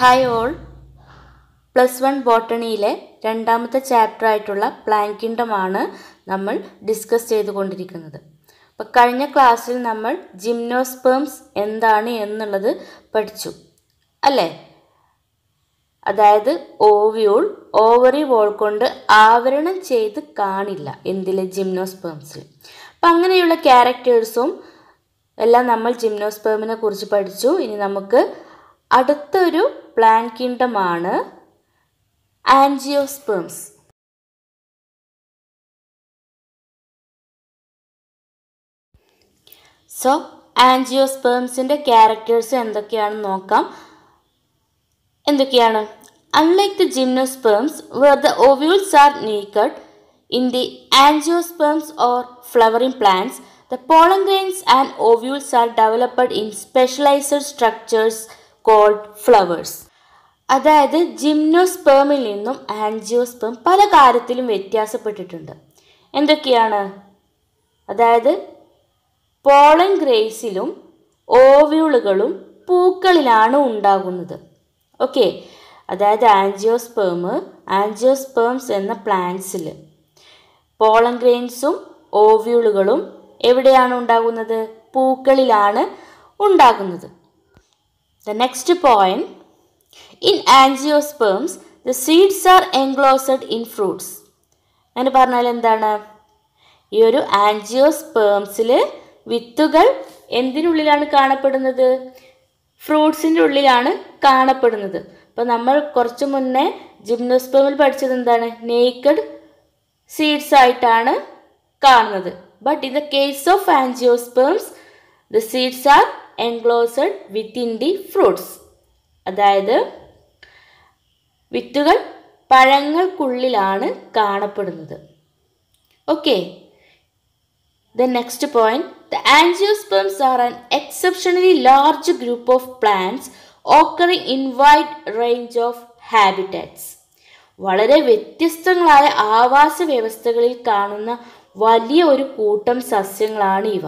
Hi all plus one ബോട്ടണിയിലെ രണ്ടാമത്തെ chapter ആയിട്ടുള്ള ആണ് നമ്മൾ ഡിസ്കസ് ചെയ്തുകൊണ്ടിരിക്കുന്നത് അപ്പോൾ കഴിഞ്ഞ ക്ലാസ്സിൽ നമ്മൾ ജിംനോസ്പേംസ് എന്താണ് എന്നുള്ളത് പഠിച്ചു അല്ലേ അതായത് ഓവിയോൾ ഓവറി വോൾ കൊണ്ട് ആവരണം ചെയ്ത് കാണില്ല എന്തിലെ ജിംനോസ്പേംസിൽ അപ്പം അങ്ങനെയുള്ള ക്യാരക്ടേഴ്സും എല്ലാം നമ്മൾ ജിംനോസ്പേമിനെ കുറിച്ച് പഠിച്ചു ഇനി നമുക്ക് അടുത്തൊരു പ്ലാൻ കിങ്ഡമാണ് ആൻജിയോസ്പേംസ് സോ ആൻജിയോസ്പേംസിൻ്റെ ക്യാരക്ടേഴ്സ് എന്തൊക്കെയാണെന്ന് നോക്കാം എന്തൊക്കെയാണ് unlike the gymnosperms where the ovules are naked in the angiosperms or flowering plants the pollen grains and ovules are developed in specialised structures called flowers അതായത് ജിംനോസ്പേമിൽ നിന്നും ആൻജിയോസ്പേം പല കാര്യത്തിലും വ്യത്യാസപ്പെട്ടിട്ടുണ്ട് എന്തൊക്കെയാണ് അതായത് പോളൻ ഗ്രേസിലും ഓവ്യൂളുകളും പൂക്കളിലാണ് ഉണ്ടാകുന്നത് ഓക്കെ അതായത് ആൻജിയോസ്പേം ആൻജിയോസ്പേംസ് എന്ന പ്ലാന്റ്സിൽ പോളൻ ഗ്രെയിൻസും ഓവ്യൂളുകളും എവിടെയാണ് ഉണ്ടാകുന്നത് പൂക്കളിലാണ് ഉണ്ടാകുന്നത് The next point in angiosperms, the seeds are enclosed in fruits. അങ്ങനെ പറഞ്ഞാൽ എന്താണ് ഈ ഒരു ആൻജിയോസ്പേംസിൽ വിത്തുകൾ എന്തിനുള്ളിലാണ് കാണപ്പെടുന്നത് ഫ്രൂട്ട്സിൻ്റെ ഉള്ളിലാണ് കാണപ്പെടുന്നത് അപ്പോൾ നമ്മൾ കുറച്ച് മുന്നേ ജിംനോസ്പേമിൽ പഠിച്ചത് എന്താണ് നേക്കഡ് സീഡ്സ് ആയിട്ടാണ് കാണുന്നത് but in the case of angiosperms the seeds are enclosed within the fruits അതായത് വിത്തുകൾ പഴങ്ങൾക്കുള്ളിലാണ് കാണപ്പെടുന്നത് okay the next point the angiosperms are an exceptionally large group of plants occurring in wide range of habitats വളരെ വ്യത്യസ്തങ്ങളായ ആവാസ വ്യവസ്ഥകളിൽ കാണുന്ന വലിയ ഒരു കൂട്ടം സസ്യങ്ങളാണ് ഇവ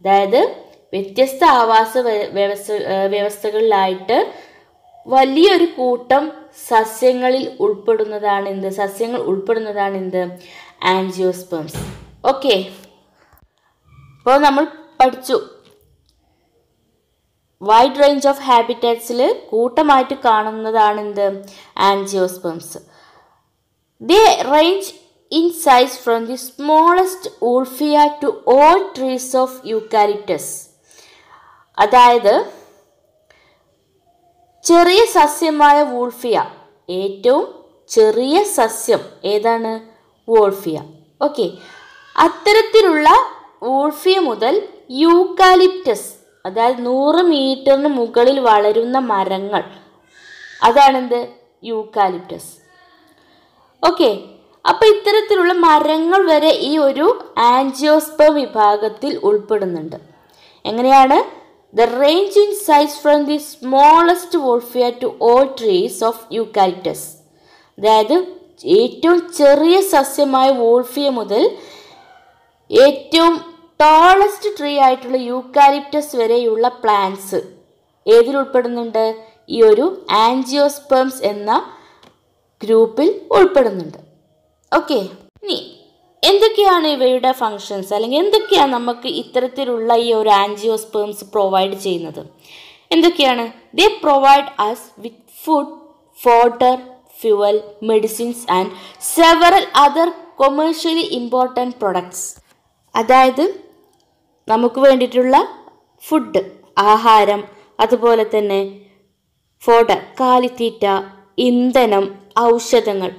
അതായത് വ്യത്യസ്ത ആവാസ വ്യവസ് വ്യവസ്ഥകളിലായിട്ട് വലിയൊരു കൂട്ടം സസ്യങ്ങളിൽ ഉൾപ്പെടുന്നതാണ് എന്ത് സസ്യങ്ങൾ ഉൾപ്പെടുന്നതാണ് എന്ത് ആൻജിയോസ്പേംസ് ഓക്കെ അപ്പോൾ നമ്മൾ പഠിച്ചു വൈഡ് റേഞ്ച് ഓഫ് ഹാബിറ്റാറ്റ്സിൽ കൂട്ടമായിട്ട് കാണുന്നതാണ് എന്ത് angiosperms they range in size from the smallest Wolffia to all trees of eucalyptus അതായത് ചെറിയ സസ്യമായ വൂൾഫിയ ഏറ്റവും ചെറിയ സസ്യം ഏതാണ് വോൾഫിയ ഓക്കെ അത്തരത്തിലുള്ള വോൾഫിയ മുതൽ യൂക്കാലിപ്റ്റസ് അതായത് നൂറ് മീറ്ററിന് മുകളിൽ വളരുന്ന മരങ്ങൾ അതാണെന്ത് യൂക്കാലിപ്റ്റസ് ഓക്കെ അപ്പോൾ ഇത്തരത്തിലുള്ള മരങ്ങൾ വരെ ഈ ഒരു ആൻജിയോസ്പ വിഭാഗത്തിൽ ഉൾപ്പെടുന്നുണ്ട് എങ്ങനെയാണ് The range in size from the smallest Wolffia to all trees of eucalyptus അതായത് ഏറ്റവും ചെറിയ സസ്യമായ വോൾഫിയ മുതൽ ഏറ്റവും ടോളസ്റ്റ് ട്രീ ആയിട്ടുള്ള യൂക്കാലിപ്റ്റസ് വരെയുള്ള പ്ലാന്റ്സ് ഏതിൽ ഉൾപ്പെടുന്നുണ്ട് ഈ ഒരു ആൻജിയോസ്പേംസ് എന്ന ഗ്രൂപ്പിൽ ഉൾപ്പെടുന്നുണ്ട് ഓക്കെ ഇനി എന്തൊക്കെയാണ് ഇവയുടെ ഫങ്ഷൻസ് അല്ലെങ്കിൽ എന്തൊക്കെയാണ് നമുക്ക് ഇത്തരത്തിലുള്ള ഈ ഒരു ആൻജിയോസ്പേംസ് പ്രൊവൈഡ് ചെയ്യുന്നത് എന്തൊക്കെയാണ് they provide us with food fodder fuel medicines and several other commercially important products അതായത് നമുക്ക് വേണ്ടിയിട്ടുള്ള ഫുഡ് ആഹാരം അതുപോലെ തന്നെ ഫോട്ടർ കാലിത്തീറ്റ ഇന്ധനം ഔഷധങ്ങൾ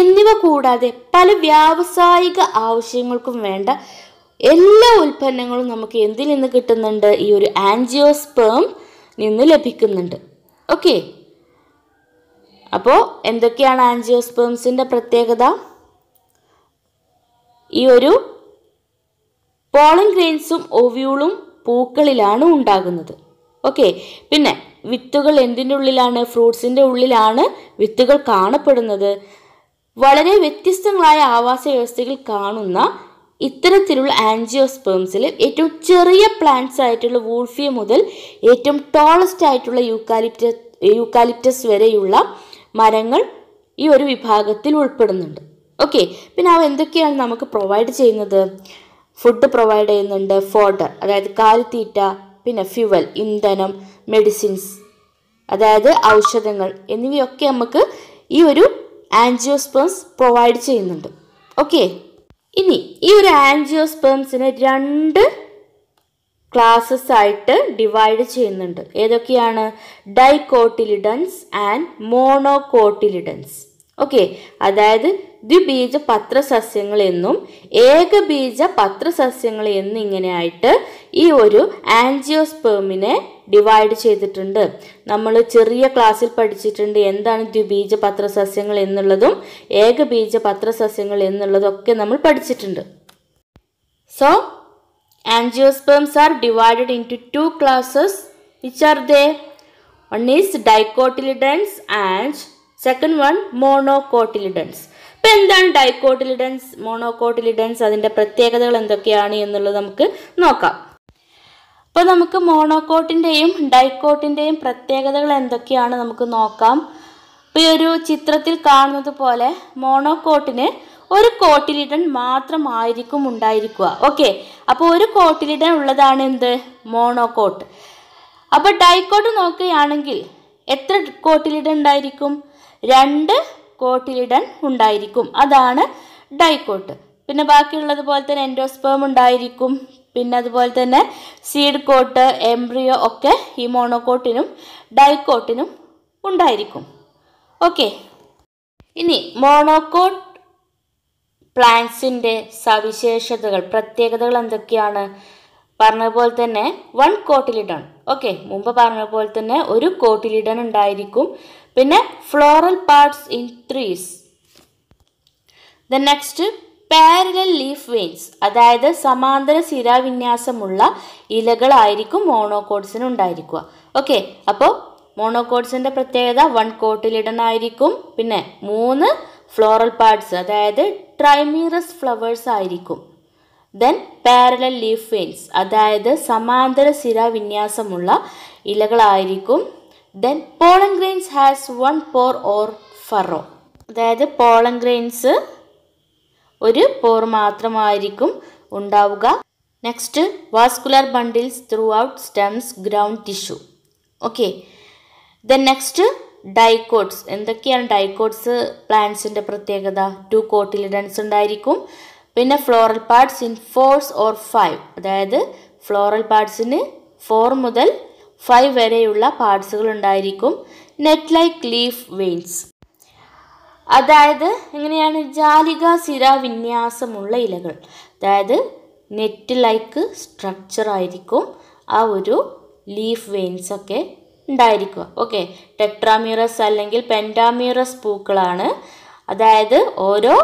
എന്നിവ കൂടാതെ പല വ്യാവസായിക ആവശ്യങ്ങൾക്കും വേണ്ട എല്ലാ ഉൽപ്പന്നങ്ങളും നമുക്ക് എന്തിൽ നിന്ന് കിട്ടുന്നുണ്ട് ഈ ഒരു ആൻജിയോസ്പേം നിന്ന് ലഭിക്കുന്നുണ്ട് ഓക്കെ അപ്പോൾ എന്തൊക്കെയാണ് ആൻജിയോസ്പേംസിൻ്റെ പ്രത്യേകത ഈ ഒരു പോളൻ ഗ്രെയിൻസും ഒവ്യൂളും പൂക്കളിലാണ് ഉണ്ടാകുന്നത് ഓക്കെ പിന്നെ വിത്തുകൾ എന്തിൻ്റെ ഉള്ളിലാണ് ഫ്രൂട്ട്സിൻ്റെ ഉള്ളിലാണ് വിത്തുകൾ കാണപ്പെടുന്നത് വളരെ വ്യത്യസ്തങ്ങളായ ആവാസ വ്യവസ്ഥകൾ കാണുന്ന ഇത്തരത്തിലുള്ള ആൻജിയോസ്പേംസിൽ ഏറ്റവും ചെറിയ പ്ലാന്റ്സ് ആയിട്ടുള്ള വൂൾഫിയ മുതൽ ഏറ്റവും ടോളസ്റ്റ് ആയിട്ടുള്ള യൂക്കാലിപ്റ്റ യൂക്കാലിപ്റ്റസ് വരെയുള്ള മരങ്ങൾ ഈ ഒരു വിഭാഗത്തിൽ ഉൾപ്പെടുന്നുണ്ട് ഓക്കെ പിന്നെ അവ എന്തൊക്കെയാണ് നമുക്ക് പ്രൊവൈഡ് ചെയ്യുന്നത് ഫുഡ് പ്രൊവൈഡ് ചെയ്യുന്നുണ്ട് ഫോഡർ അതായത് കാലിത്തീറ്റ പിന്നെ ഫ്യുവൽ ഇന്ധനം മെഡിസിൻസ് അതായത് ഔഷധങ്ങൾ എന്നിവയൊക്കെ നമുക്ക് ഈ ഒരു ആൻജിയോസ്പേംസ് പ്രൊവൈഡ് ചെയ്യുന്നുണ്ട് ഓക്കെ ഇനി ഈ ഒരു ആൻജിയോസ്പേംസിനെ രണ്ട് ക്ലാസസ് ആയിട്ട് ഡിവൈഡ് ചെയ്യുന്നുണ്ട് ഏതൊക്കെയാണ് ഡൈകോട്ടിലിഡൻസ് ആൻഡ് മോണോകോട്ടിലിഡൻസ് ഓക്കെ അതായത് ദ്വിബീജ പത്രസസ്യങ്ങൾ എന്നും ഏകബീജ പത്രസസ്യങ്ങൾ എന്നിങ്ങനെയായിട്ട് ഈ ഒരു ആൻജിയോസ്പേമിനെ ഡിവൈഡ് ചെയ്തിട്ടുണ്ട് നമ്മൾ ചെറിയ ക്ലാസ്സിൽ പഠിച്ചിട്ടുണ്ട് എന്താണ് ദ്വിബീജ പത്രസസ്യങ്ങൾ എന്നുള്ളതും ഏകബീജ പത്രസസ്യങ്ങൾ എന്നുള്ളതൊക്കെ നമ്മൾ പഠിച്ചിട്ടുണ്ട് so angiosperms are divided in to two classes which are they one is dicotyledons and second one monocotyledons ഇപ്പം എന്താണ് ഡൈക്കോട്ടിലിഡൻസ് മോണോകോട്ടിലിഡൻസ് അതിൻ്റെ പ്രത്യേകതകൾ എന്തൊക്കെയാണ് എന്നുള്ളത് നമുക്ക് നോക്കാം അപ്പോൾ നമുക്ക് മോണോകോട്ടിൻ്റെയും ഡൈക്കോട്ടിൻ്റെയും പ്രത്യേകതകൾ എന്തൊക്കെയാണ് നമുക്ക് നോക്കാം ഇപ്പോൾ ഈ ഒരു ചിത്രത്തിൽ കാണുന്നത് പോലെ മോണോകോട്ടിന് ഒരു കോട്ടിലിടൻ മാത്രമായിരിക്കും ഉണ്ടായിരിക്കുക ഓക്കെ അപ്പോൾ ഒരു കോട്ടിലിടൻ ഉള്ളതാണ് എന്ത് മോണോകോട്ട് അപ്പോൾ ഡൈക്കോട്ട് നോക്കുകയാണെങ്കിൽ എത്ര കോട്ടിലിടൻ ഉണ്ടായിരിക്കും രണ്ട് കോട്ടിലിടൻ ഉണ്ടായിരിക്കും അതാണ് ഡൈക്കോട്ട് പിന്നെ ബാക്കിയുള്ളത് പോലെ തന്നെ എൻഡോസ്പേം ഉണ്ടായിരിക്കും പിന്നെ അതുപോലെ തന്നെ സീഡ് കോട്ട് എംബ്രിയോ ഒക്കെ ഈ മോണോകോട്ടിനും ഡൈക്കോട്ടിനും ഉണ്ടായിരിക്കും ഓക്കെ ഇനി മോണോകോട്ട് പ്ലാന്റ്സിൻ്റെ സവിശേഷതകൾ പ്രത്യേകതകൾ എന്തൊക്കെയാണ് പറഞ്ഞതുപോലെ തന്നെ വൺ കോട്ടിലിടൺ ഓക്കെ മുമ്പ് പറഞ്ഞതുപോലെ തന്നെ ഒരു കോട്ടിലിടൺ ഉണ്ടായിരിക്കും പിന്നെ floral parts in threes the next parallel leaf veins അതായത് സമാന്തര ശിരാവിന്യാസമുള്ള ഇലകളായിരിക്കും മോണോകോഡ്സിന് ഉണ്ടായിരിക്കുക ഓക്കെ അപ്പോൾ മോണോകോഡ്സിൻ്റെ പ്രത്യേകത വൺ കോട്ടിലിടനായിരിക്കും പിന്നെ മൂന്ന് ഫ്ലോറൽ പാർട്സ് അതായത് ട്രൈമീറസ് ഫ്ലവേഴ്സ് ആയിരിക്കും ദെൻ പാരലൽ ലീഫ് വെയിൻസ് അതായത് സമാന്തര ശിരാവിന്യാസമുള്ള ഇലകളായിരിക്കും then pollen grains has one pore or furrow അതായത് പോളൻ ഗ്രെയിൻസ് ഒരു പോർ മാത്രമായിരിക്കും ഉണ്ടാവുക next vascular bundles throughout stems ground tissue okay then next dicots എന്തൊക്കെയാണ് ഡൈക്കോട്ട്സ് പ്ലാന്റ്സിൻ്റെ പ്രത്യേകത ടു കോട്ടിലിഡൻസ് ഉണ്ടായിരിക്കും പിന്നെ floral parts in fours or five അതായത് ഫ്ലോറൽ പാർട്സിന് ഫോർ മുതൽ ഫൈവ് വരെയുള്ള പാർട്സുകൾ ഉണ്ടായിരിക്കും നെറ്റ് ലൈക്ക് ലീഫ് വെയിൻസ് അതായത് എങ്ങനെയാണ് ജാലിക സിര വിന്യാസമുള്ള ഇലകൾ അതായത് നെറ്റ് ലൈക്ക് സ്ട്രക്ചർ ആയിരിക്കും ആ ഒരു ലീഫ് വെയിൻസ് ഒക്കെ ഉണ്ടായിരിക്കുക ഓക്കെ ടെട്രാമ്യൂറസ് അല്ലെങ്കിൽ പെൻഡാമ്യൂറസ് പൂക്കളാണ് അതായത് ഓരോ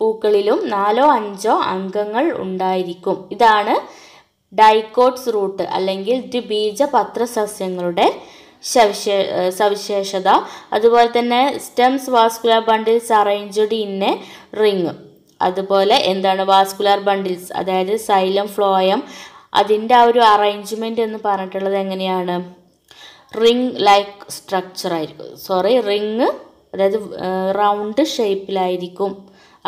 പൂക്കളിലും നാലോ അഞ്ചോ അംഗങ്ങൾ ഉണ്ടായിരിക്കും ഇതാണ് ഡൈക്കോട്ട്സ് റൂട്ട് അല്ലെങ്കിൽ ദ്വിബീജപത്ര സസ്യങ്ങളുടെ സവിശേഷത അതുപോലെ തന്നെ stems vascular bundles arranged in a ring അതുപോലെ എന്താണ് വാസ്കുലർ ബണ്ടിൽസ് അതായത് സൈലം ഫ്ലോയം അതിൻ്റെ ആ ഒരു അറേഞ്ച്മെൻ്റ് എന്ന് പറഞ്ഞിട്ടുള്ളത് എങ്ങനെയാണ് റിങ് ലൈക്ക് സ്ട്രക്ചർ ആയിരിക്കും സോറി റിങ് അതായത് റൗണ്ട് ഷേപ്പിലായിരിക്കും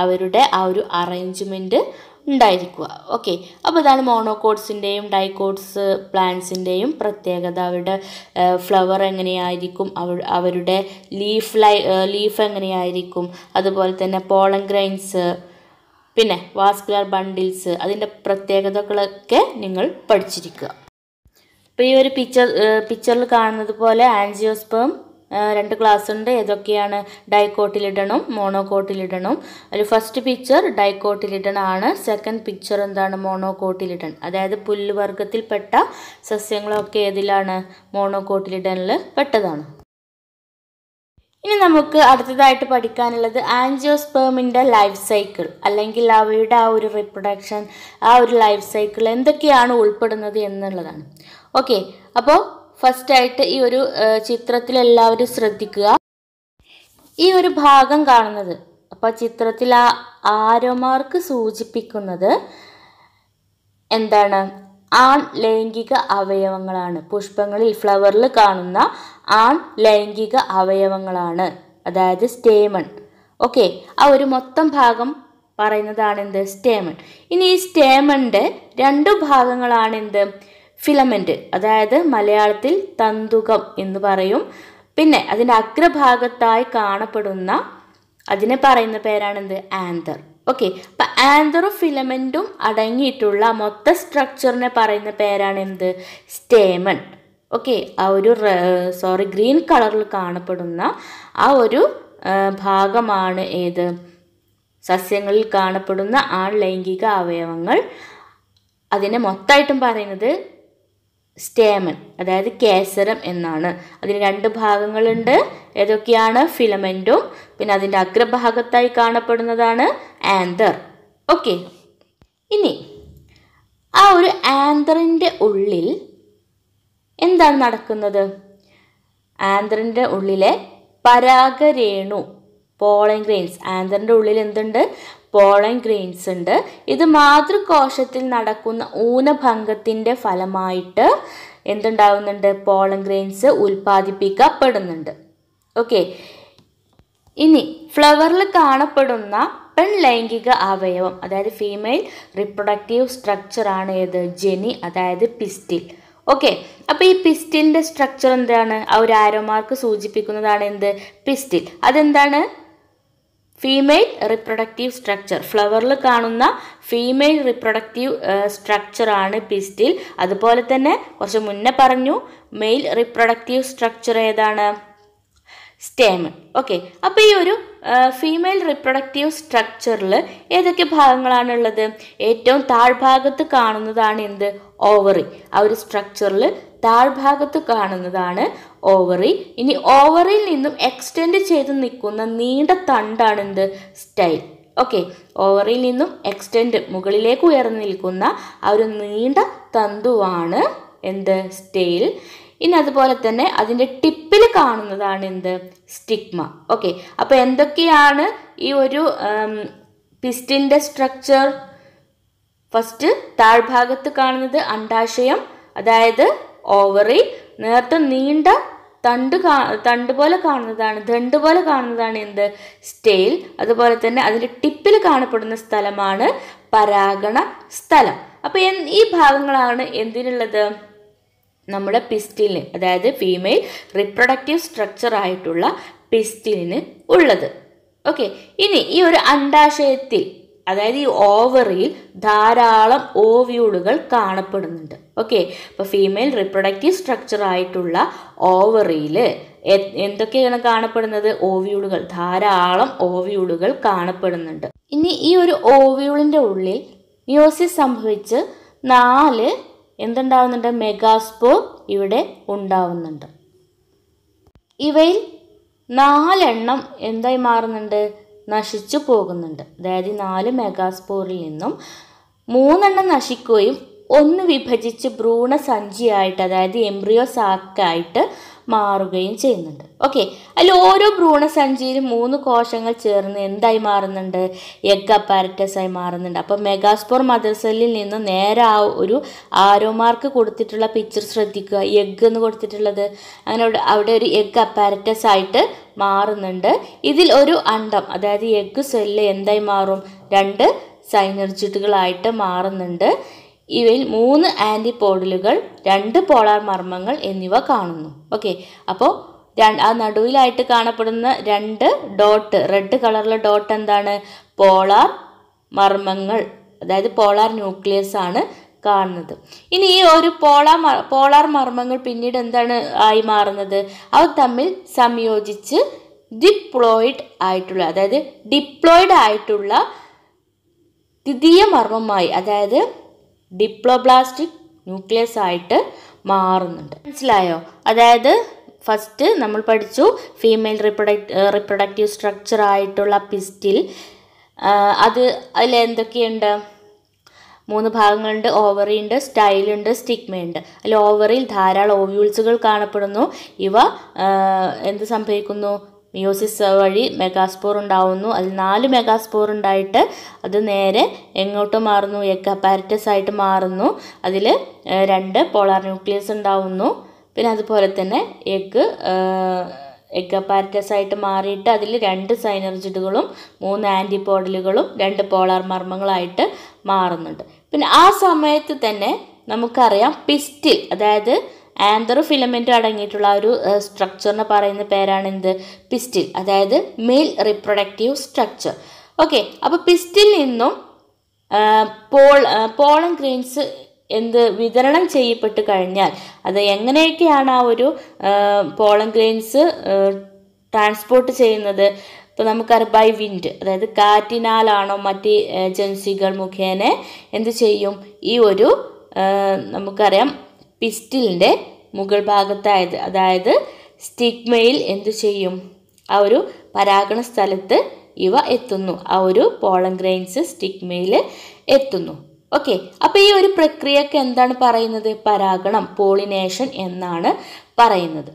അവരുടെ ആ ഒരു അറേഞ്ച്മെൻറ്റ് ഉണ്ടായിരിക്കുക ഓക്കെ അപ്പോൾ ഇതാണ് മോണോകോഡ്സിൻ്റെയും ഡൈക്കോഡ്സ് പ്ലാന്റ്സിൻ്റെയും പ്രത്യേകത അവരുടെ ഫ്ലവർ എങ്ങനെയായിരിക്കും അവ അവരുടെ ലീഫ് ലൈ ലീഫ് എങ്ങനെയായിരിക്കും അതുപോലെ തന്നെ പോളൻ ഗ്രൈൻസ് പിന്നെ വാസ്കുലർ ബണ്ടിൽസ് അതിൻ്റെ പ്രത്യേകതകളൊക്കെ നിങ്ങൾ പഠിച്ചിരിക്കുക അപ്പോൾ ഈ ഒരു പിക്ചർ പിക്ചറിൽ കാണുന്നത് പോലെ ആൻജിയോസ്പേം രണ്ട് ക്ലാസ് ഉണ്ട് ഏതൊക്കെയാണ് ഡൈക്കോട്ടിലിടണം മോണോകോട്ടിലിടണം ഒരു ഫസ്റ്റ് പിക്ചർ ഡൈക്കോട്ടിലിടണമാണ് സെക്കൻഡ് പിക്ചർ എന്താണ് മോണോകോട്ടിലിടണം അതായത് പുല്ലുവർഗത്തിൽപ്പെട്ട സസ്യങ്ങളൊക്കെ ഏതിലാണ് മോണോകോട്ടിലിടനിൽ പെട്ടതാണ് ഇനി നമുക്ക് അടുത്തതായിട്ട് പഠിക്കാനുള്ളത് ആൻജിയോസ്പേമിൻ്റെ ലൈഫ് സൈക്കിൾ അല്ലെങ്കിൽ അവയുടെ ആ ഒരു റിപ്രൊഡക്ഷൻ ആ ഒരു ലൈഫ് സൈക്കിൾ എന്തൊക്കെയാണ് ഉൾപ്പെടുന്നത് എന്നുള്ളതാണ് ഓക്കെ അപ്പോൾ ഫസ്റ്റായിട്ട് ഈ ഒരു ചിത്രത്തിൽ എല്ലാവരും ശ്രദ്ധിക്കുക ഈ ഒരു ഭാഗം കാണുന്നത് അപ്പോൾ ചിത്രത്തിൽ ആ ആരോമാർക്ക് സൂചിപ്പിക്കുന്നത് എന്താണ് ആൺ ലൈംഗിക അവയവങ്ങളാണ് പുഷ്പങ്ങളിൽ ഫ്ലവറിൽ കാണുന്ന ആൺ ലൈംഗിക അവയവങ്ങളാണ് അതായത് സ്റ്റേമൺ ഓക്കെ ആ ഒരു മൊത്തം ഭാഗം പറയുന്നതാണ് എന്ത് സ്റ്റേമൺ ഇനി ഈ സ്റ്റേമണിൻ്റെ രണ്ടു ഭാഗങ്ങളാണ് എന്ത് ഫിലമെൻറ്റ് അതായത് മലയാളത്തിൽ തന്തുകം എന്ന് പറയും പിന്നെ അതിൻ്റെ അഗ്രഭാഗത്തായി കാണപ്പെടുന്ന അതിനെ പറയുന്ന പേരാണെന്ത് ആന്തർ ഓക്കെ അപ്പം ആന്തറും ഫിലമെൻറ്റും അടങ്ങിയിട്ടുള്ള മൊത്ത സ്ട്രക്ചറിനെ പറയുന്ന പേരാണ് എന്ത് സ്റ്റേമൺ ഓക്കെ ആ ഒരു സോറി ഗ്രീൻ കളറിൽ കാണപ്പെടുന്ന ആ ഒരു ഭാഗമാണ് ഏത് സസ്യങ്ങളിൽ കാണപ്പെടുന്ന ആൺ ലൈംഗിക അവയവങ്ങൾ അതിനെ മൊത്തമായിട്ടും പറയുന്നത് സ്റ്റേമൻ അതായത് കേസരം എന്നാണ് അതിന് രണ്ട് ഭാഗങ്ങളുണ്ട് ഏതൊക്കെയാണ് ഫിലമെൻറ്റും പിന്നെ അതിൻ്റെ അഗ്രഭാഗത്തായി കാണപ്പെടുന്നതാണ് ആന്തർ ഓക്കെ ഇനി ആ ഒരു ആന്തറിൻ്റെ ഉള്ളിൽ എന്താണ് നടക്കുന്നത് ആന്തറിൻ്റെ ഉള്ളിലെ പരാഗരേണു പോളൻ ഗ്രെയിൻസ് ആന്തറിൻ്റെ ഉള്ളിൽ എന്തുണ്ട് പോളൻ ഗ്രെയിൻസ് ഉണ്ട് ഇത് മാതൃകോശത്തിൽ നടക്കുന്ന ഊനഭംഗത്തിൻ്റെ ഫലമായിട്ട് എന്തുണ്ടാവുന്നുണ്ട് പോളൻ ഗ്രെയിൻസ് ഉൽപ്പാദിപ്പിക്കപ്പെടുന്നുണ്ട് ഓക്കെ ഇനി ഫ്ലവറിൽ കാണപ്പെടുന്ന പെൺലൈംഗിക അവയവം അതായത് ഫീമെയിൽ റിപ്രൊഡക്റ്റീവ് സ്ട്രക്ചറാണ് ഏത് ജെനി അതായത് പിസ്റ്റിൽ ഓക്കെ അപ്പോൾ ഈ പിസ്റ്റിലിൻ്റെ സ്ട്രക്ചർ എന്താണ് ആ ഒരു ആരോമാർക്ക് സൂചിപ്പിക്കുന്നതാണ് എന്ത് പിസ്റ്റിൽ അതെന്താണ് ഫീമെയിൽ റിപ്രൊഡക്റ്റീവ് സ്ട്രക്ചർ ഫ്ലവറിൽ കാണുന്ന ഫീമെയിൽ റിപ്രൊഡക്റ്റീവ് സ്ട്രക്ചറാണ് പിസ്റ്റിൽ അതുപോലെ തന്നെ കുറച്ച് മുന്നേ പറഞ്ഞു മെയിൽ റിപ്രൊഡക്റ്റീവ് സ്ട്രക്ചർ ഏതാണ് സ്റ്റേമൺ ഓക്കെ അപ്പോൾ ഈ ഒരു ഫീമെയിൽ റിപ്രൊഡക്റ്റീവ് സ്ട്രക്ചറിൽ ഏതൊക്കെ ഭാഗങ്ങളാണുള്ളത് ഏറ്റവും താഴ്ഭാഗത്ത് കാണുന്നതാണ് എന്ത് ഓവറി ആ ഒരു സ്ട്രക്ചറിൽ താഴ്ഭാഗത്ത് കാണുന്നതാണ് ഓവറി ഇനി ഓവറിയിൽ നിന്നും എക്സ്റ്റെൻഡ് ചെയ്ത് നിൽക്കുന്ന നീണ്ട തണ്ടാണ് എന്ത് സ്റ്റൈൽ ഓക്കെ ഓവറിയിൽ നിന്നും എക്സ്റ്റെൻഡ് മുകളിലേക്ക് ഉയർന്നു നിൽക്കുന്ന ആ ഒരു നീണ്ട തന്തുവാണ് എന്ത് സ്റ്റൈൽ ഇനി അതുപോലെ തന്നെ അതിൻ്റെ ടിപ്പിൽ കാണുന്നതാണ് എന്ത് സ്റ്റിഗ്മ ഓക്കെ അപ്പോൾ എന്തൊക്കെയാണ് ഈ ഒരു പിസ്റ്റിൻ്റെ സ്ട്രക്ചർ ഫസ്റ്റ് താഴ്ഭാഗത്ത് കാണുന്നത് അണ്ടാശയം അതായത് ഓവറി നേരത്തെ നീണ്ട തണ്ട് കാ തണ്ട് പോലെ കാണുന്നതാണ് ദണ്ട് പോലെ കാണുന്നതാണ് എന്ത് സ്റ്റെയിൽ അതുപോലെ തന്നെ അതിൻ്റെ ടിപ്പിൽ കാണപ്പെടുന്ന സ്ഥലമാണ് പരാഗണ സ്ഥലം അപ്പോൾ ഈ ഭാഗങ്ങളാണ് എന്തിനുള്ളത് നമ്മുടെ പിസ്റ്റിലിന് അതായത് ഫീമെയിൽ റിപ്രൊഡക്റ്റീവ് സ്ട്രക്ചർ ആയിട്ടുള്ള പിസ്റ്റിലിന് ഉള്ളത് ഓക്കെ ഇനി ഈ ഒരു അണ്ടാശയത്തിൽ അതായത് ഈ ഓവറിയിൽ ധാരാളം ഓവ്യൂളുകൾ കാണപ്പെടുന്നുണ്ട് ഓക്കെ അപ്പോൾ ഫീമെയിൽ റിപ്രൊഡക്റ്റീവ് സ്ട്രക്ചർ ആയിട്ടുള്ള ഓവറിയിൽ എന്തൊക്കെയാണ് കാണപ്പെടുന്നത് ഓവ്യൂളുകൾ ധാരാളം ഓവ്യൂളുകൾ കാണപ്പെടുന്നുണ്ട് ഇനി ഈ ഒരു ഓവ്യൂളിൻ്റെ ഉള്ളിൽ മിയോസിസ് സംഭവിച്ച് നാല് എന്തുണ്ടാവുന്നുണ്ട് മെഗാസ്പോർ ഇവിടെ ഉണ്ടാവുന്നുണ്ട് ഇവയിൽ നാലെണ്ണം എന്തായി മാറുന്നുണ്ട് നശിച്ചു പോകുന്നുണ്ട് അതായത് നാല് മെഗാസ്പോറിൽ നിന്നും മൂന്നെണ്ണം നശിക്കുകയും ഒന്ന് വിഭജിച്ച് ഭ്രൂണസഞ്ചിയായിട്ട് അതായത് എംബ്രിയോ സാക്കായിട്ട് മാറുകയും ചെയ്യുന്നുണ്ട് ഓക്കെ അതിൽ ഓരോ ഭ്രൂണസഞ്ചിയിലും മൂന്ന് കോശങ്ങൾ ചേർന്ന് എന്തായി മാറുന്നുണ്ട് എഗ് അപ്പാരറ്റസ് ആയി മാറുന്നുണ്ട് അപ്പോൾ മെഗാസ്പോർ മദർ സെല്ലിൽ നിന്ന് നേരെ ആ ഒരു ആരോ മാർക്ക് കൊടുത്തിട്ടുള്ള പിക്ചർ ശ്രദ്ധിക്കുക എഗ് എന്ന് കൊടുത്തിട്ടുള്ളത് അങ്ങനെ അവിടെ ഒരു എഗ് അപ്പാരറ്റസ് ആയിട്ട് മാറുന്നുണ്ട് ഇതിൽ ഒരു അണ്ടം അതായത് എഗ് സെല്ല് എന്തായി മാറും രണ്ട് സൈനർജിറ്റുകളായിട്ട് മാറുന്നുണ്ട് ഇവയിൽ മൂന്ന് ആൻറ്റിപോഡലുകൾ രണ്ട് പോളാർ മർമ്മങ്ങൾ എന്നിവ കാണുന്നു ഓക്കെ അപ്പോൾ ആ നടുവിലായിട്ട് കാണപ്പെടുന്ന രണ്ട് ഡോട്ട് റെഡ് കളറിലെ ഡോട്ട് എന്താണ് പോളാർ മർമ്മങ്ങൾ അതായത് പോളാർ ന്യൂക്ലിയസ് ആണ് കാണുന്നത് ഇനി ഈ ഒരു പോളാർ പോളാർ മർമ്മങ്ങൾ പിന്നീട് എന്താണ് ആയി മാറുന്നത് അവ തമ്മിൽ സംയോജിച്ച് ഡിപ്ലോയിഡ് ആയിട്ടുള്ള അതായത് ഡിപ്ലോയിഡ് ആയിട്ടുള്ള ദ്വിതീയ മർമ്മമായി അതായത് ഡിപ്ലോബ്ലാസ്റ്റിക് ന്യൂക്ലിയസ് ആയിട്ട് മാറുന്നുണ്ട് മനസ്സിലായോ അതായത് ഫസ്റ്റ് നമ്മൾ പഠിച്ചു ഫീമെയിൽ റിപ്രൊഡക്റ്റ് റിപ്രൊഡക്റ്റീവ് സ്ട്രക്ചർ ആയിട്ടുള്ള പിസ്റ്റിൽ അത് അതിൽ എന്തൊക്കെയുണ്ട് മൂന്ന് ഭാഗങ്ങളുണ്ട് ഓവറി ഉണ്ട് സ്റ്റൈലുണ്ട് സ്റ്റിഗ്മയുണ്ട് അതിൽ ഓവറിൽ ധാരാളം ഓവ്യൂൾസുകൾ കാണപ്പെടുന്നു ഇവ എന്ത് സംഭവിക്കുന്നു മിയോസിസ് വഴി മെഗാസ്പോർ ഉണ്ടാവുന്നു അതിൽ നാല് മെഗാസ്പോർ ഉണ്ടായിട്ട് അത് നേരെ എങ്ങോട്ട് മാറുന്നു എക്കപ്പാരറ്റസ് ആയിട്ട് മാറുന്നു അതിൽ രണ്ട് പോളാർ ന്യൂക്ലിയസ് ഉണ്ടാവുന്നു പിന്നെ അതുപോലെ തന്നെ എഗ് എഗപ്പാരറ്റസ് ആയിട്ട് മാറിയിട്ട് അതിൽ രണ്ട് സൈനർജിഡുകളും മൂന്ന് ആൻറ്റിബോഡലുകളും രണ്ട് പോളാർ മർമ്മങ്ങളായിട്ട് മാറുന്നുണ്ട് പിന്നെ ആ സമയത്ത് തന്നെ നമുക്കറിയാം പിസ്റ്റിൽ അതായത് ആന്തർ ഫിലമെൻ്റ് അടങ്ങിയിട്ടുള്ള ഒരു സ്ട്രക്ചറിന് പറയുന്ന പേരാണ് എന്ത് പിസ്റ്റിൽ അതായത് മെയിൽ റീപ്രൊഡക്റ്റീവ് സ്ട്രക്ചർ ഓക്കെ അപ്പോൾ പിസ്റ്റിൽ നിന്നും പോൾ പോളൻ ഗ്രെയിൻസ് എന്ത് വിതരണം ചെയ്യപ്പെട്ട് കഴിഞ്ഞാൽ അത് എങ്ങനെയൊക്കെയാണ് ആ ഒരു പോളൻ ഗ്രെയിൻസ് ട്രാൻസ്പോർട്ട് ചെയ്യുന്നത് ഇപ്പോൾ നമുക്കറിയാം ബൈ വിൻഡ് അതായത് കാറ്റിനാലാണോ മറ്റ് ഏജൻസികൾ മുഖേന എന്ത് ചെയ്യും ഈ ഒരു നമുക്കറിയാം പിസ്റ്റിലിൻ്റെ മുകൾ ഭാഗത്തായത് അതായത് സ്റ്റിഗ്മയിൽ എന്തു ചെയ്യും ആ ഒരു പരാഗണ സ്ഥലത്ത് ഇവ എത്തുന്നു ആ ഒരു പോളൻ ഗ്രെയിൻസ് സ്റ്റിഗ്മയിൽ എത്തുന്നു ഓക്കെ അപ്പോൾ ഈ ഒരു പ്രക്രിയക്ക് എന്താണ് പറയുന്നത് പരാഗണം പോളിനേഷൻ എന്നാണ് പറയുന്നത്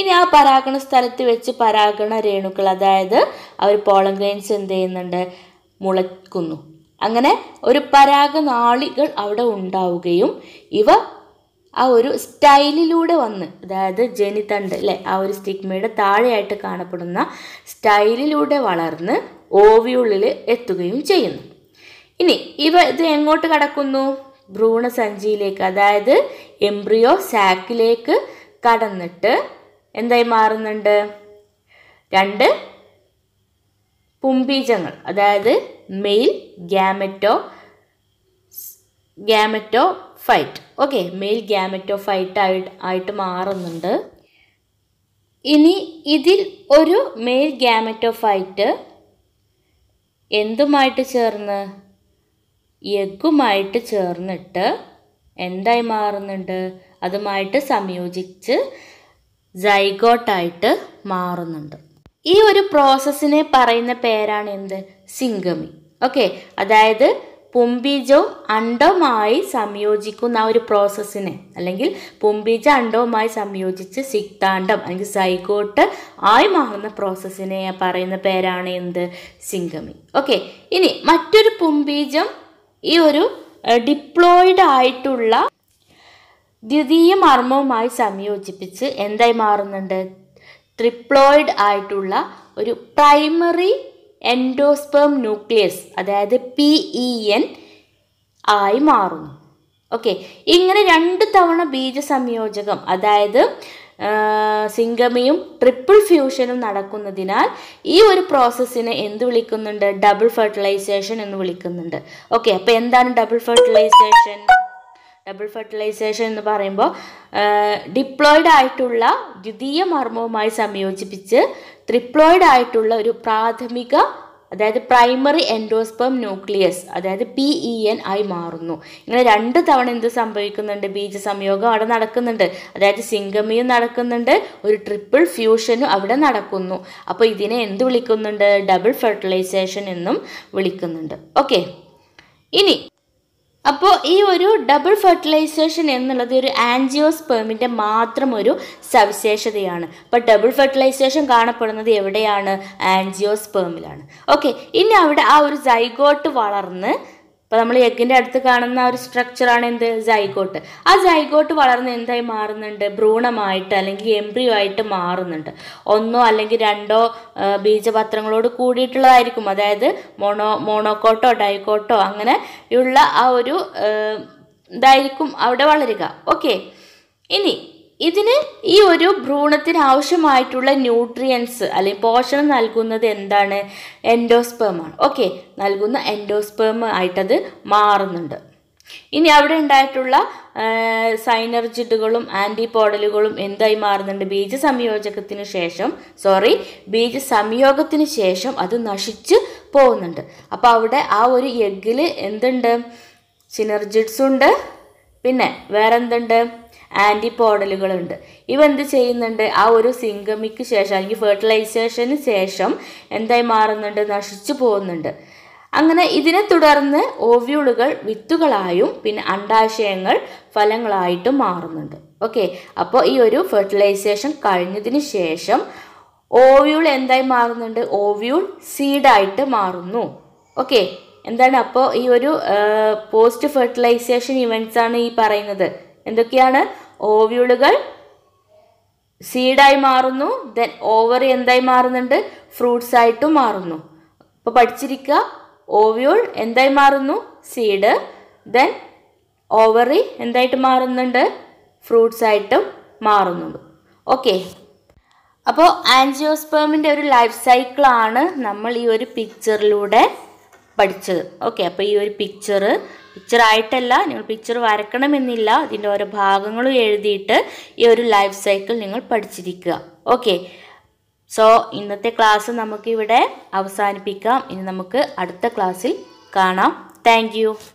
ഇനി ആ പരാഗണ സ്ഥലത്ത് വെച്ച് പരാഗണ രേണുക്കൾ അതായത് അവർ പോളൻ ഗ്രെയിൻസ് എന്ത് ചെയ്യുന്നുണ്ട് മുളയ്ക്കുന്നു അങ്ങനെ ഒരു പരാഗനാളികൾ അവിടെ ഉണ്ടാവുകയും ഇവ ആ ഒരു സ്റ്റൈലിലൂടെ വന്ന് അതായത് ജനിതണ്ട് അല്ലെ ആ ഒരു സ്റ്റിഗ്മയുടെ താഴെയായിട്ട് കാണപ്പെടുന്ന സ്റ്റൈലിലൂടെ വളർന്ന് ഓവിയുള്ളിൽ എത്തുകയും ചെയ്യുന്നു ഇനി ഇവ ഇത് എങ്ങോട്ട് കടക്കുന്നു ഭ്രൂണസഞ്ചിയിലേക്ക് അതായത് എംബ്രിയോ സാക്കിലേക്ക് കടന്നിട്ട് എന്തായി മാറുന്നുണ്ട് രണ്ട് പുംബീജങ്ങൾ അതായത് male gameto gametophyte okay male phyte ആയിട്ട് ആയിട്ട് മാറുന്നുണ്ട് ഇനി ഇതിൽ ഒരു മെയിൽ ഫൈറ്റ് എന്തുമായിട്ട് ചേർന്ന് എഗ്ഗുമായിട്ട് ചേർന്നിട്ട് എന്തായി മാറുന്നുണ്ട് അതുമായിട്ട് സംയോജിച്ച് ജൈഗോട്ടായിട്ട് മാറുന്നുണ്ട് ഈ ഒരു പ്രോസസ്സിനെ പറയുന്ന പേരാണ് എന്ത് സിംഗമി ഓക്കെ അതായത് പുംബീജവും അണ്ടവുമായി സംയോജിക്കുന്ന ആ ഒരു പ്രോസസ്സിനെ അല്ലെങ്കിൽ പുംബീജ അണ്ടവുമായി സംയോജിച്ച് സിക്താണ്ടം അല്ലെങ്കിൽ സൈഗോട്ട് ആയി മാറുന്ന പ്രോസസ്സിനെ പറയുന്ന പേരാണ് എന്ത് സിംഗമി ഓക്കെ ഇനി മറ്റൊരു പുംബീജം ഈ ഒരു ഡിപ്ലോയിഡ് ആയിട്ടുള്ള ദ്വിതീയ മർമ്മവുമായി സംയോജിപ്പിച്ച് എന്തായി മാറുന്നുണ്ട് ട്രിപ്ലോയിഡ് ആയിട്ടുള്ള ഒരു പ്രൈമറി എൻഡോസ്പേം ന്യൂക്ലിയസ് അതായത് പി ഇ എൻ ആയി മാറുന്നു ഓക്കെ ഇങ്ങനെ രണ്ട് തവണ ബീജ സംയോജകം അതായത് സിംഗമിയും ട്രിപ്പിൾ ഫ്യൂഷനും നടക്കുന്നതിനാൽ ഈ ഒരു പ്രോസസ്സിനെ എന്ത് വിളിക്കുന്നുണ്ട് ഡബിൾ ഫെർട്ടിലൈസേഷൻ എന്ന് വിളിക്കുന്നുണ്ട് ഓക്കെ അപ്പോൾ എന്താണ് ഡബിൾ ഫെർട്ടിലൈസേഷൻ ഡബിൾ ഫെർട്ടിലൈസേഷൻ എന്ന് പറയുമ്പോൾ ഡിപ്ലോയിഡ് ആയിട്ടുള്ള ദ്വിതീയ മർമ്മവുമായി സംയോജിപ്പിച്ച് ത്രിപ്ലോയിഡ് ആയിട്ടുള്ള ഒരു പ്രാഥമിക അതായത് പ്രൈമറി എൻഡോസ്പം ന്യൂക്ലിയസ് അതായത് പി ഇ എൻ ആയി മാറുന്നു ഇങ്ങനെ രണ്ട് തവണ എന്ത് സംഭവിക്കുന്നുണ്ട് ബീജ സംയോഗം അവിടെ നടക്കുന്നുണ്ട് അതായത് സിംഗമിയും നടക്കുന്നുണ്ട് ഒരു ട്രിപ്പിൾ ഫ്യൂഷനും അവിടെ നടക്കുന്നു അപ്പോൾ ഇതിനെ എന്ത് വിളിക്കുന്നുണ്ട് ഡബിൾ ഫെർട്ടിലൈസേഷൻ എന്നും വിളിക്കുന്നുണ്ട് ഓക്കെ ഇനി അപ്പോൾ ഈ ഒരു ഡബിൾ ഫെർട്ടിലൈസേഷൻ എന്നുള്ളത് ഒരു ആൻജിയോസ്പേമിൻ്റെ മാത്രം ഒരു സവിശേഷതയാണ് അപ്പോൾ ഡബിൾ ഫെർട്ടിലൈസേഷൻ കാണപ്പെടുന്നത് എവിടെയാണ് ആൻജിയോസ്പേമിലാണ് ഓക്കെ ഇനി അവിടെ ആ ഒരു സൈഗോട്ട് വളർന്ന് അപ്പോൾ നമ്മൾ എഗ്ഗിൻ്റെ അടുത്ത് കാണുന്ന ഒരു സ്ട്രക്ചറാണ് എന്ത് ജൈഗോട്ട് ആ ജൈഗോട്ട് വളർന്ന് എന്തായി മാറുന്നുണ്ട് ഭ്രൂണമായിട്ട് അല്ലെങ്കിൽ എംബ്രിയോ ആയിട്ട് മാറുന്നുണ്ട് ഒന്നോ അല്ലെങ്കിൽ രണ്ടോ ബീജപത്രങ്ങളോട് കൂടിയിട്ടുള്ളതായിരിക്കും അതായത് മോണോ മോണോക്കോട്ടോ ഡൈക്കോട്ടോ അങ്ങനെ ഉള്ള ആ ഒരു ഇതായിരിക്കും അവിടെ വളരുക ഓക്കെ ഇനി ഇതിന് ഈ ഒരു ഭ്രൂണത്തിന് ആവശ്യമായിട്ടുള്ള ന്യൂട്രിയൻസ് അല്ലെങ്കിൽ പോഷണം നൽകുന്നത് എന്താണ് എൻഡോസ്പേമാണ് ഓക്കെ നൽകുന്ന എൻഡോസ്പേം ആയിട്ടത് മാറുന്നുണ്ട് ഇനി അവിടെ ഉണ്ടായിട്ടുള്ള സൈനർജിഡുകളും ആൻറ്റിപോഡലുകളും എന്തായി മാറുന്നുണ്ട് ബീജ സംയോജകത്തിന് ശേഷം സോറി ബീജ സംയോഗത്തിന് ശേഷം അത് നശിച്ച് പോകുന്നുണ്ട് അപ്പോൾ അവിടെ ആ ഒരു എഗ്ഗിൽ എന്തുണ്ട് സിനർജിഡ്സ് ഉണ്ട് പിന്നെ വേറെന്തുണ്ട് ആൻറ്റിപോഡലുകളുണ്ട് ഇവ എന്ത് ചെയ്യുന്നുണ്ട് ആ ഒരു സിംഗമിക്ക് ശേഷം അല്ലെങ്കിൽ ഫെർട്ടിലൈസേഷന് ശേഷം എന്തായി മാറുന്നുണ്ട് നശിച്ചു പോകുന്നുണ്ട് അങ്ങനെ ഇതിനെ തുടർന്ന് ഓവ്യൂളുകൾ വിത്തുകളായും പിന്നെ അണ്ടാശയങ്ങൾ ഫലങ്ങളായിട്ടും മാറുന്നുണ്ട് ഓക്കെ അപ്പോൾ ഈ ഒരു ഫെർട്ടിലൈസേഷൻ കഴിഞ്ഞതിന് ശേഷം ഓവ്യൂൾ എന്തായി മാറുന്നുണ്ട് ഓവ്യൂൾ സീഡായിട്ട് മാറുന്നു ഓക്കെ എന്താണ് അപ്പോൾ ഈ ഒരു പോസ്റ്റ് ഫെർട്ടിലൈസേഷൻ ഇവൻറ്റ്സ് ആണ് ഈ പറയുന്നത് എന്തൊക്കെയാണ് ഓവ്യൂളുകൾ സീഡായി മാറുന്നു ദെൻ ഓവറി എന്തായി മാറുന്നുണ്ട് ഫ്രൂട്ട്സ് ആയിട്ടും മാറുന്നു അപ്പോൾ പഠിച്ചിരിക്കുക ഓവ്യൂൾ എന്തായി മാറുന്നു സീഡ് ദെൻ ഓവറി എന്തായിട്ട് മാറുന്നുണ്ട് ഫ്രൂട്ട്സ് ആയിട്ടും മാറുന്നുണ്ട് ഓക്കെ അപ്പോൾ ആൻജിയോസ്പേമിൻ്റെ ഒരു ലൈഫ് സൈക്കിളാണ് നമ്മൾ ഈ ഒരു പിക്ചറിലൂടെ പഠിച്ചത് ഓക്കെ അപ്പോൾ ഈ ഒരു പിക്ചർ പിക്ചറായിട്ടല്ല നിങ്ങൾ പിക്ചർ വരക്കണമെന്നില്ല ഇതിൻ്റെ ഓരോ ഭാഗങ്ങളും എഴുതിയിട്ട് ഈ ഒരു ലൈഫ് സൈക്കിൾ നിങ്ങൾ പഠിച്ചിരിക്കുക ഓക്കെ സോ ഇന്നത്തെ ക്ലാസ് നമുക്കിവിടെ അവസാനിപ്പിക്കാം ഇനി നമുക്ക് അടുത്ത ക്ലാസ്സിൽ കാണാം താങ്ക്